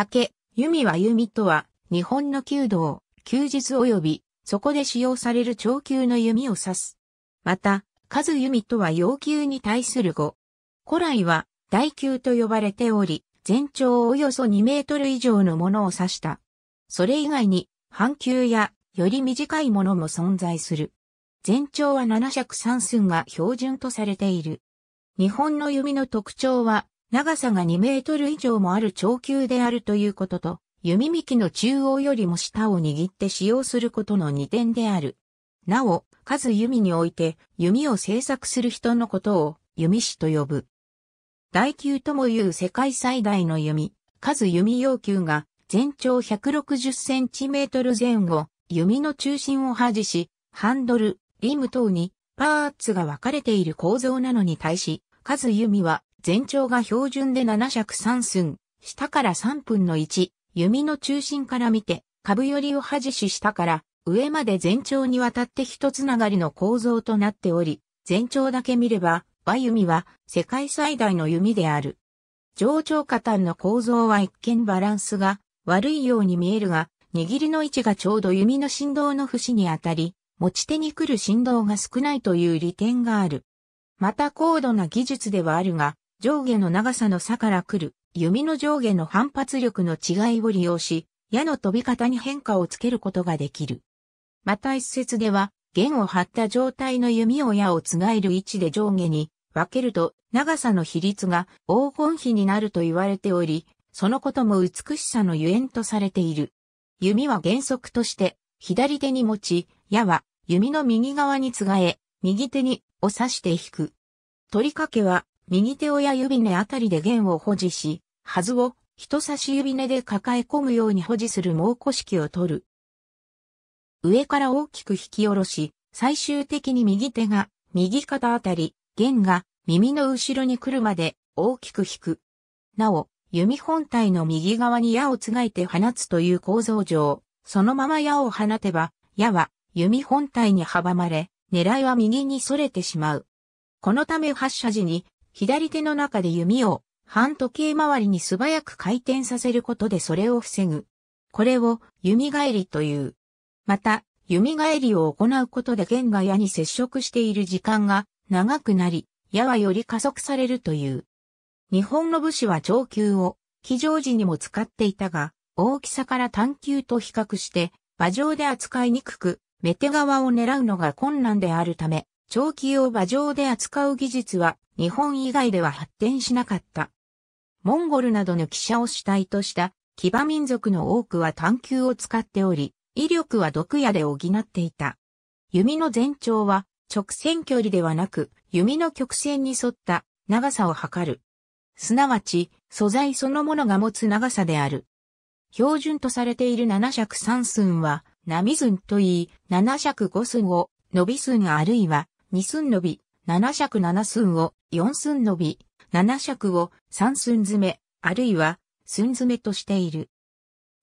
竹、弓は弓とは、日本の弓道、休日及び、そこで使用される長弓の弓を指す。また、数弓とは要求に対する語。古来は、大弓と呼ばれており、全長およそ2メートル以上のものを指した。それ以外に、半弓や、より短いものも存在する。全長は7尺3寸が標準とされている。日本の弓の特徴は、長さが2メートル以上もある長球であるということと、弓幹の中央よりも下を握って使用することの2点である。なお、数弓において、弓を制作する人のことを、弓師と呼ぶ。大球ともいう世界最大の弓、数弓要求が、全長160センチメートル前後、弓の中心をじし、ハンドル、リム等に、パーツが分かれている構造なのに対し、数弓は、全長が標準で7尺3寸、下から3分の1、弓の中心から見て、株寄りを外し下から上まで全長にわたって一つながりの構造となっており、全長だけ見れば、和弓は世界最大の弓である。上長下端の構造は一見バランスが悪いように見えるが、握りの位置がちょうど弓の振動の節にあたり、持ち手に来る振動が少ないという利点がある。また高度な技術ではあるが、上下の長さの差から来る弓の上下の反発力の違いを利用し、矢の飛び方に変化をつけることができる。また一説では、弦を張った状態の弓を矢をつがえる位置で上下に分けると長さの比率が黄金比になると言われており、そのことも美しさのゆえんとされている。弓は原則として左手に持ち、矢は弓の右側につがえ、右手にを刺して引く。取り掛けは右手親指根あたりで弦を保持し、はずを人差し指根で抱え込むように保持する猛虎式を取る。上から大きく引き下ろし、最終的に右手が右肩あたり、弦が耳の後ろに来るまで大きく引く。なお、弓本体の右側に矢をつがいて放つという構造上、そのまま矢を放てば、矢は弓本体に阻まれ、狙いは右に逸れてしまう。このため発射時に左手の中で弓を半時計回りに素早く回転させることでそれを防ぐ。これを弓返りという。また、弓返りを行うことで弦が矢に接触している時間が長くなり、矢はより加速されるという。日本の武士は長球を、騎乗時にも使っていたが、大きさから短球と比較して、馬上で扱いにくく、メテ側を狙うのが困難であるため、長球を馬上で扱う技術は日本以外では発展しなかった。モンゴルなどの記者を主体とした騎馬民族の多くは探求を使っており、威力は毒矢で補っていた。弓の全長は直線距離ではなく、弓の曲線に沿った長さを測る。すなわち、素材そのものが持つ長さである。標準とされている七尺三寸は、波寸といい、七尺五寸を、伸び寸あるいは、二寸伸び、7尺7寸を4寸伸び、7尺を3寸詰め、あるいは寸詰めとしている。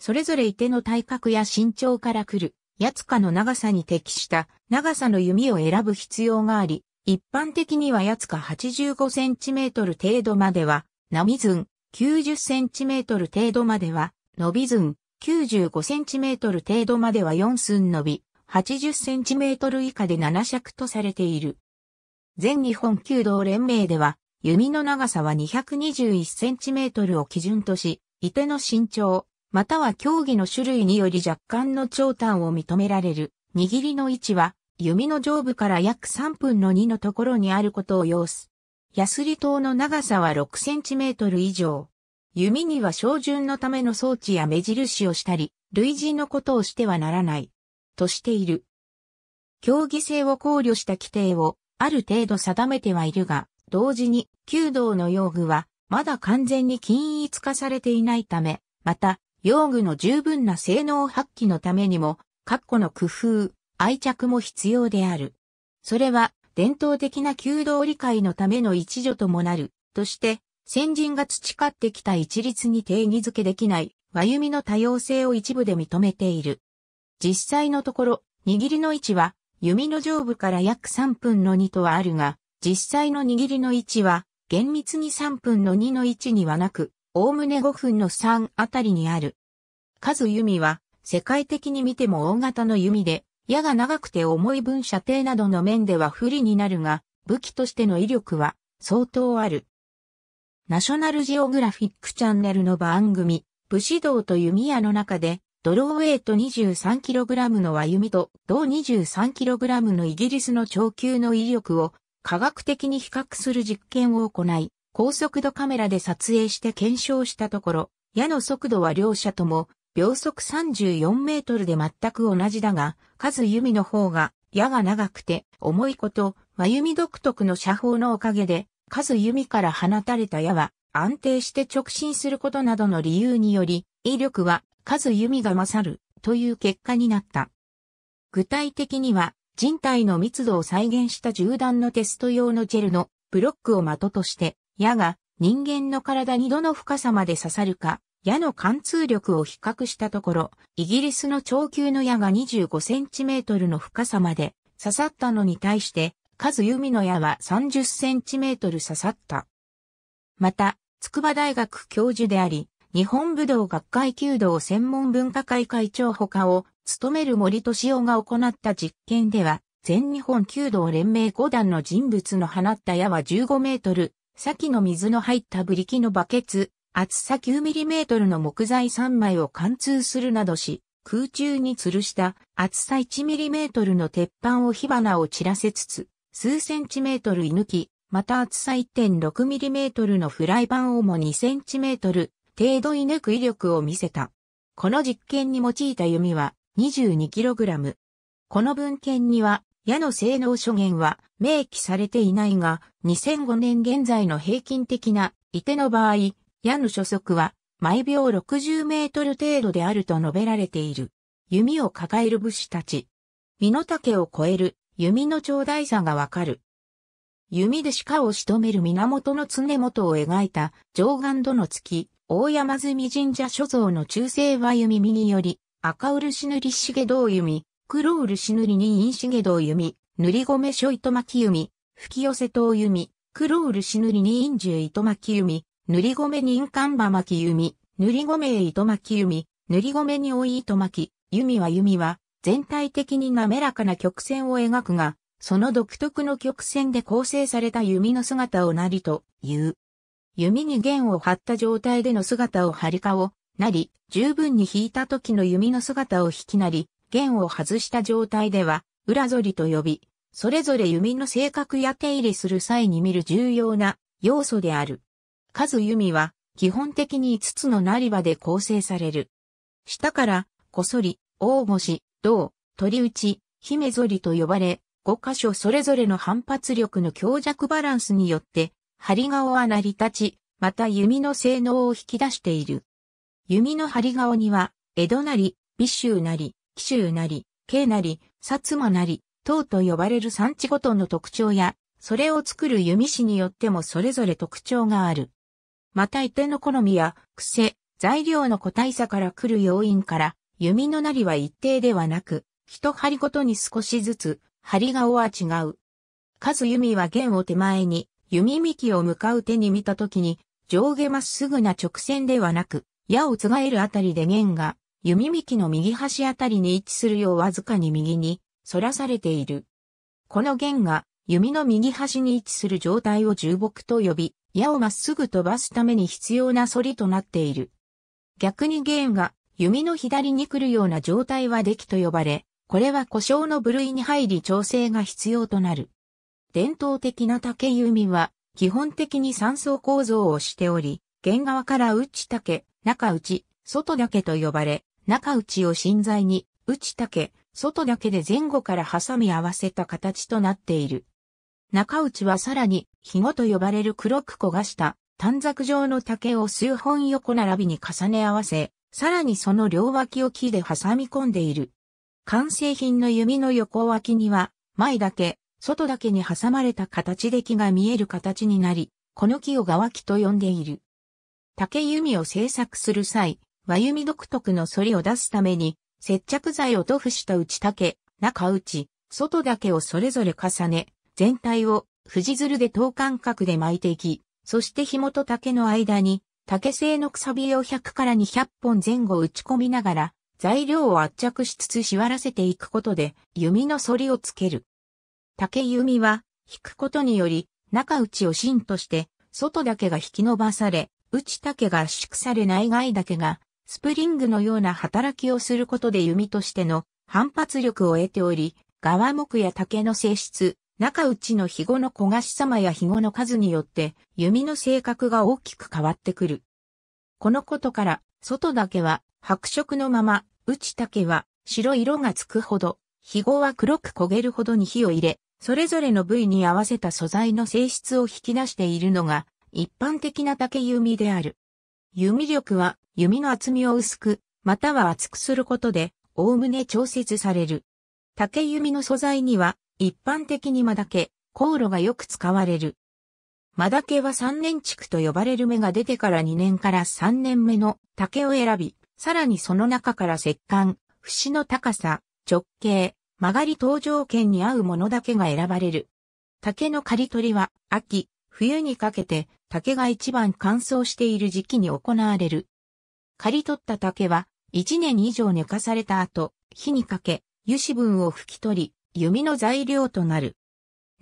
それぞれいての体格や身長から来る、やつかの長さに適した長さの弓を選ぶ必要があり、一般的にはやつか 85cm 程度までは、波寸 90cm 程度までは、伸び寸 95cm 程度までは4寸伸び、80cm 以下で7尺とされている。全日本弓道連盟では、弓の長さは 221cm を基準とし、射手の身長、または競技の種類により若干の長短を認められる。握りの位置は、弓の上部から約3分の2のところにあることを要す。ヤスリ塔の長さは 6cm 以上。弓には照準のための装置や目印をしたり、類似のことをしてはならない。としている。競技性を考慮した規定をある程度定めてはいるが、同時に、弓道の用具は、まだ完全に均一化されていないため、また、用具の十分な性能発揮のためにも、括弧の工夫、愛着も必要である。それは、伝統的な弓道理解のための一助ともなる、として、先人が培ってきた一律に定義づけできない、和弓の多様性を一部で認めている。実際のところ、握りの位置は、弓の上部から約3分の2とはあるが、実際の握りの位置は、厳密に3分の2の位置にはなく、おおむね5分の3あたりにある。数弓は、世界的に見ても大型の弓で、矢が長くて重い分射程などの面では不利になるが、武器としての威力は相当ある。ナショナルジオグラフィックチャンネルの番組、武士道と弓矢の中で、ドローウェイト 23kg の和弓と同 23kg のイギリスの長級の威力を科学的に比較する実験を行い、高速度カメラで撮影して検証したところ、矢の速度は両者とも秒速34メートルで全く同じだが、数弓の方が矢が長くて重いこと、和弓独特の射法のおかげで、数弓から放たれた矢は安定して直進することなどの理由により、威力は数弓が勝るという結果になった。具体的には人体の密度を再現した銃弾のテスト用のジェルのブロックを的として、矢が人間の体にどの深さまで刺さるか、矢の貫通力を比較したところ、イギリスの長級の矢が25センチメートルの深さまで刺さったのに対して、数弓の矢は30センチメートル刺さった。また、筑波大学教授であり、日本武道学会弓道専門文化会会長補課を務める森敏夫が行った実験では、全日本弓道連盟5段の人物の放った矢は15メートル、先の水の入ったブリキのバケツ、厚さ9ミリメートルの木材3枚を貫通するなどし、空中に吊るした厚さ1ミリメートルの鉄板を火花を散らせつつ、数センチメートル射抜き、また厚さ1.6ミリメートルのフライパンをも2センチメートル、程度射抜く威力を見せた。この実験に用いた弓は 22kg。この文献には矢の性能諸言は明記されていないが、2005年現在の平均的な射手の場合、矢の初速は毎秒60メートル程度であると述べられている。弓を抱える武士たち。身の丈を超える弓の長大さがわかる。弓で鹿を仕留める源の常元を描いた上岸度の月、大山積神社所蔵の中世和弓身により、赤漆塗り重道弓、黒漆塗りに陰重道弓、塗り米書糸巻弓、吹き寄せ刀弓、黒漆塗りに陰獣糸巻弓、塗り米に陰間馬巻弓、塗り米へ糸巻弓、塗り米に追い糸巻、弓は弓は、全体的に滑らかな曲線を描くが、その独特の曲線で構成された弓の姿をなりという。弓に弦を張った状態での姿を張りかをなり、十分に引いた時の弓の姿を引きなり、弦を外した状態では、裏反りと呼び、それぞれ弓の性格や手入れする際に見る重要な要素である。数弓は、基本的に5つのなり場で構成される。下から、こそり、大腰、銅、鳥打ち、姫反りと呼ばれ、5箇所それぞれの反発力の強弱バランスによって針顔は成り立ち、また弓の性能を引き出している。弓の針顔には、江戸なり、美州なり、紀州なり、慶なり、薩摩なり、等と呼ばれる産地ごとの特徴や、それを作る弓師によってもそれぞれ特徴がある。また、一定の好みや、癖、材料の個体差から来る要因から、弓のなりは一定ではなく、一針ごとに少しずつ、針顔は違う。数弓は弦を手前に、弓幹を向かう手に見たときに、上下まっすぐな直線ではなく、矢をつがえるあたりで弦が、弓幹の右端あたりに位置するようわずかに右に、反らされている。この弦が、弓の右端に位置する状態を重木と呼び、矢をまっすぐ飛ばすために必要な反りとなっている。逆に弦が弓の左に来るような状態は出来と呼ばれ、これは故障の部類に入り調整が必要となる。伝統的な竹弓は、基本的に3層構造をしており、弦側から内竹、中内、外竹と呼ばれ、中内を芯材に、内竹、外竹で前後から挟み合わせた形となっている。中内はさらに、ひごと呼ばれる黒く焦がした短冊状の竹を数本横並びに重ね合わせ、さらにその両脇を木で挟み込んでいる。完成品の弓の横脇には、前だけ、外だけに挟まれた形で木が見える形になり、この木を側木と呼んでいる。竹弓を製作する際、和弓独特の反りを出すために、接着剤を塗布した内竹、中内、外だけをそれぞれ重ね、全体を藤鶴で等間隔で巻いていき、そして紐と竹の間に、竹製のくさびを100から200本前後打ち込みながら、材料を圧着しつつしわらせていくことで、弓の反りをつける。竹弓は、引くことにより、中内を芯として、外だけが引き伸ばされ、内竹が圧縮され内外だけが、スプリングのような働きをすることで弓としての反発力を得ており、側木や竹の性質、中内の肥後の焦がし様や肥後の数によって弓の性格が大きく変わってくる。このことから、外だけは白色のまま、内竹は白色がつくほど肥後は黒く焦げるほどに火を入れ、それぞれの部位に合わせた素材の性質を引き出しているのが、一般的な竹弓である。弓力は、弓の厚みを薄く、または厚くすることで、おおむね調節される。竹弓の素材には、一般的にマダケ、コウロがよく使われる。マダケは三年畜と呼ばれる芽が出てから2年から3年目の竹を選び、さらにその中から石棺、節の高さ、直径、曲がり等条件に合うものだけが選ばれる。竹の刈り取りは秋、冬にかけて竹が一番乾燥している時期に行われる。刈り取った竹は1年以上寝かされた後、火にかけ油脂分を拭き取り、弓の材料となる。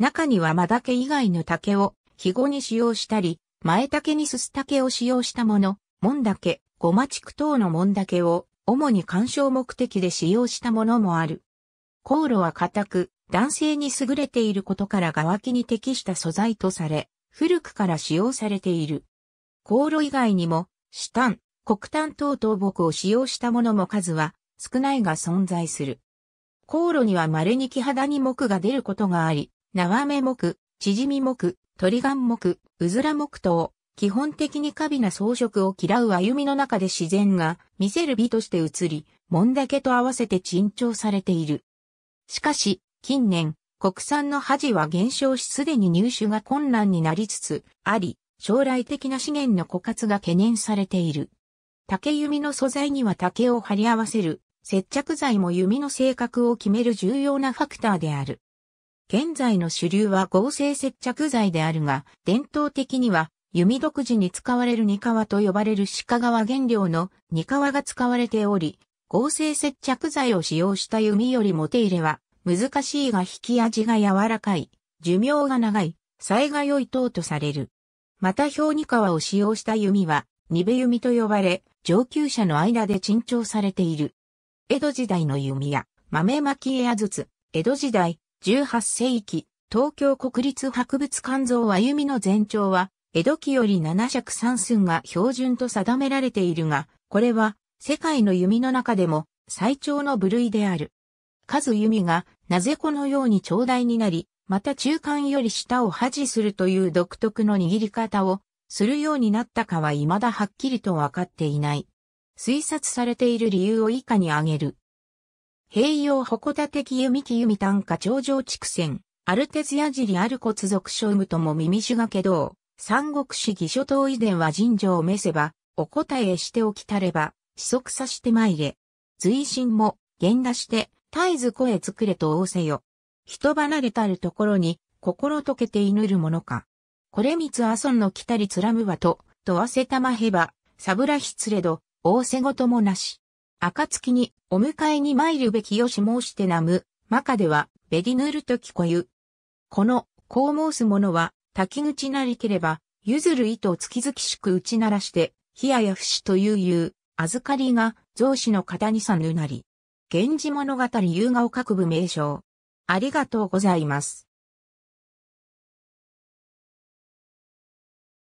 中には間竹以外の竹を肥後に使用したり、前竹にすす竹を使用したもの、門んだけ、ごま地等のもんだけを主に鑑賞目的で使用したものもある。航路は硬く、男性に優れていることから側木に適した素材とされ、古くから使用されている。航路以外にも、紫炭、黒炭等倒木を使用したものも数は少ないが存在する。航路には稀に木肌に木が出ることがあり、縄目木、縮み木、鳥岩木、うずら木等、基本的に過美な装飾を嫌う歩みの中で自然が見せる美として移り、もんだけと合わせて珍重されている。しかし、近年、国産の恥は減少しすでに入手が困難になりつつあり、将来的な資源の枯渇が懸念されている。竹弓の素材には竹を貼り合わせる接着剤も弓の性格を決める重要なファクターである。現在の主流は合成接着剤であるが、伝統的には弓独自に使われる二ワと呼ばれる鹿革原料の二ワが使われており、合成接着剤を使用した弓よりも手入れは難しいが引き味が柔らかい、寿命が長い、災が良い等とされる。また表二ワを使用した弓は、ニベ弓と呼ばれ、上級者の間で珍重されている。江戸時代の弓や豆巻絵ずつ、江戸時代、18世紀、東京国立博物館像は弓の全長は江戸期より七尺三寸が標準と定められているが、これは世界の弓の中でも最長の部類である。数弓がなぜこのように長大になり、また中間より下を破じするという独特の握り方をするようになったかは未だはっきりとわかっていない。推察されている理由を以下に挙げる。平洋鉾立的弓木弓短歌頂上畜線、アルテズヤジリアルツ属小無とも耳種がけ道。三国志義書等遺伝は人情を召せば、お答えしておきたれば、子息さしてまいれ。随心も、言出して、絶えず声作れと仰せよ。人離れたるところに、心溶けて祈るものか。これみつあそんの来たりつらむわと、とあせたまへば、さぶらひつれど、仰せごともなし。暁に、お迎えに参るべきよし申してなむ、まかでは、べりぬると聞こゆ。この、こう申す者は、滝口なりければ、ゆずる糸を月々しく打ち鳴らして、ひややふしという言う、預かりが、増子の型にさぬなり。源氏物語優雅を各部名称。ありがとうございます。